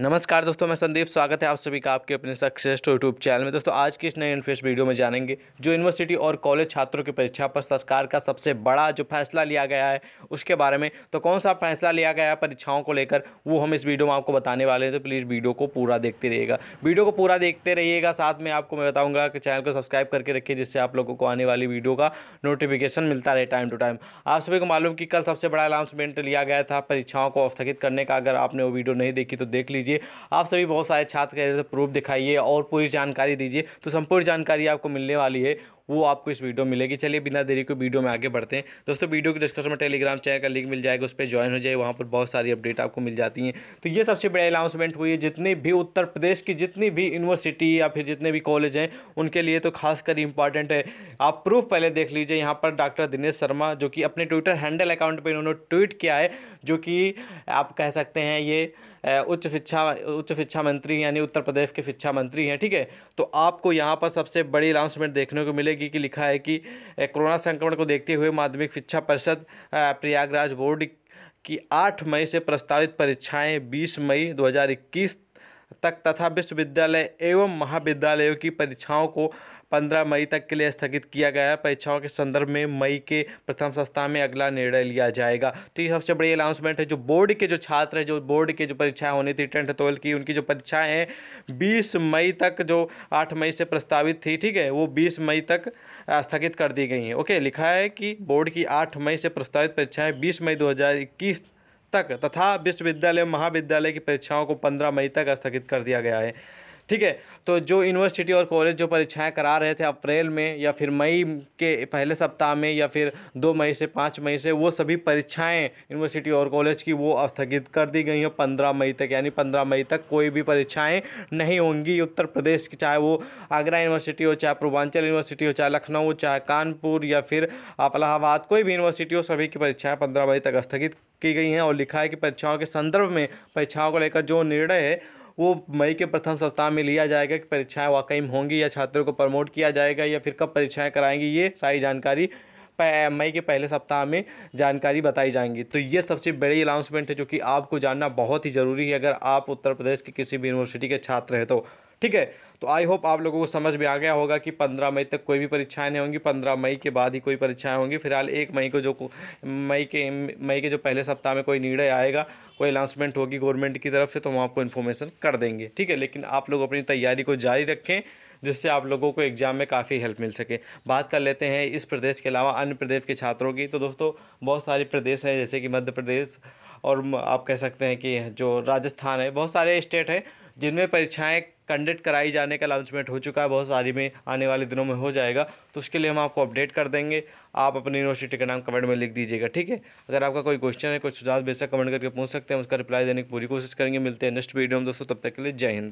नमस्कार दोस्तों मैं संदीप स्वागत है आप सभी का आपके अपने सक्सेस यूट्यूब चैनल में दोस्तों आज की इस नए इनफेस वीडियो में जानेंगे जो यूनिवर्सिटी और कॉलेज छात्रों की परीक्षा पर सरकार का सबसे बड़ा जो फैसला लिया गया है उसके बारे में तो कौन सा फैसला लिया गया है परीक्षाओं को लेकर वो हम इस वीडियो में आपको बताने वाले हैं तो प्लीज़ वीडियो को पूरा देखते रहिएगा वीडियो को पूरा देखते रहिएगा साथ में आपको मैं बताऊँगा कि चैनल को सब्सक्राइब करके रखिए जिससे आप लोगों को आने वाली वीडियो का नोटिफिकेशन मिलता रहे टाइम टू टाइम आप सभी को मालूम कि कल सबसे बड़ा अनाउंसमेंट लिया गया था परीक्षाओं को स्थगित करने का अगर आपने वो वीडियो नहीं देखी तो देख लीजिए दीजिए आप सभी बहुत सारे छात्र प्रूफ दिखाइए और पूरी जानकारी दीजिए तो संपूर्ण जानकारी आपको मिलने वाली है वो आपको इस वीडियो में मिलेगी चलिए बिना देरी को वीडियो में आगे बढ़ते हैं दोस्तों वीडियो के डिस्कशन में टेलीग्राम चैनल का लिंक मिल जाएगा उस पर ज्वाइन हो जाए वहाँ पर बहुत सारी अपडेट आपको मिल जाती हैं तो ये सबसे बड़ी अनाउंसमेंट हुई है जितनी भी उत्तर प्रदेश की जितनी भी यूनिवर्सिटी या फिर जितने भी कॉलेज हैं उनके लिए तो खासकर इंपॉर्टेंट है आप प्रूफ पहले देख लीजिए यहाँ पर डॉक्टर दिनेश शर्मा जो कि अपने ट्विटर हैंडल अकाउंट पर इन्होंने ट्वीट किया है जो कि आप कह सकते हैं ये उच्च शिक्षा उच्च शिक्षा मंत्री यानी उत्तर प्रदेश के शिक्षा मंत्री हैं ठीक है तो आपको यहाँ पर सबसे बड़ी अनाउंसमेंट देखने को मिले मिलेगी कि लिखा है कि कोरोना संक्रमण को देखते हुए माध्यमिक शिक्षा परिषद प्रयागराज बोर्ड की आठ मई से प्रस्तावित परीक्षाएं बीस मई दो तक तथा विश्वविद्यालय एवं महाविद्यालयों की परीक्षाओं को पंद्रह मई तक के लिए स्थगित किया गया है परीक्षाओं के संदर्भ में मई के प्रथम सप्ताह में अगला निर्णय लिया जाएगा तो ये सबसे बड़ी अनाउंसमेंट है जो बोर्ड के जो छात्र हैं जो बोर्ड के जो परीक्षाएं होनी थी टेंथ ट्वेल्थ की उनकी जो परीक्षाएँ हैं बीस मई तक जो आठ मई से प्रस्तावित थी ठीक है वो बीस मई तक स्थगित कर दी गई हैं ओके लिखा है कि बोर्ड की आठ मई से प्रस्तावित परीक्षाएँ बीस मई दो तक तथा विश्वविद्यालय महाविद्यालय की परीक्षाओं को पंद्रह मई तक स्थगित कर दिया गया है ठीक है तो जो यूनिवर्सिटी और कॉलेज जो परीक्षाएं करा रहे थे अप्रैल में या फिर मई के पहले सप्ताह में या फिर दो मई से पाँच मई से वो सभी परीक्षाएं यूनिवर्सिटी और कॉलेज की वो स्थगित कर दी गई हैं पंद्रह मई तक यानी पंद्रह मई तक कोई भी परीक्षाएं नहीं होंगी उत्तर प्रदेश की चाहे वो आगरा यूनिवर्सिटी हो चाहे पूर्वांचल यूनिवर्सिटी हो चाहे लखनऊ चाहे कानपुर या फिर अलाहाबाद कोई भी यूनिवर्सिटी हो सभी की परीक्षाएँ पंद्रह मई तक स्थगित की गई हैं और लिखा है कि परीक्षाओं के संदर्भ में परीक्षाओं को लेकर जो निर्णय है वो मई के प्रथम सप्ताह में लिया जाएगा कि परीक्षाएं वाकई में होंगी या छात्रों को प्रमोट किया जाएगा या फिर कब परीक्षाएं कराएंगी ये सारी जानकारी मई के पहले सप्ताह में जानकारी बताई जाएंगी तो ये सबसे बड़ी अनाउंसमेंट है जो कि आपको जानना बहुत ही ज़रूरी है अगर आप उत्तर प्रदेश की किसी भी यूनिवर्सिटी के छात्र हैं तो ठीक है तो आई होप आप लोगों को समझ में आ गया होगा कि पंद्रह मई तक कोई भी परीक्षाएं नहीं होंगी पंद्रह मई के बाद ही कोई परीक्षाएं होंगी फिलहाल एक मई को जो मई के मई के जो पहले सप्ताह में कोई निर्णय आएगा कोई अनाउंसमेंट होगी गवर्नमेंट की तरफ से तो हम आपको इन्फॉर्मेशन कर देंगे ठीक है लेकिन आप लोग अपनी तैयारी को जारी रखें जिससे आप लोगों को एग्ज़ाम में काफ़ी हेल्प मिल सके बात कर लेते हैं इस प्रदेश के अलावा अन्य प्रदेश के छात्रों की तो दोस्तों बहुत सारे प्रदेश हैं जैसे कि मध्य प्रदेश और आप कह सकते हैं कि जो राजस्थान है बहुत सारे स्टेट हैं जिनमें परीक्षाएँ कंडक्ट कराई जाने का अनाउंसमेंट हो चुका है बहुत सारी में आने वाले दिनों में हो जाएगा तो उसके लिए हम आपको अपडेट कर देंगे आप अपनी यूनिवर्सिटी का नाम कमेंट में लिख दीजिएगा ठीक है अगर आपका कोई क्वेश्चन है कोई सुझाव बेशक कमेंट करके पूछ सकते हैं उसका रिप्लाई देने की पूरी कोशिश करेंगे मिलते हैं नेक्स्ट वीडियो में दोस्तों तब तक के लिए जय हिंद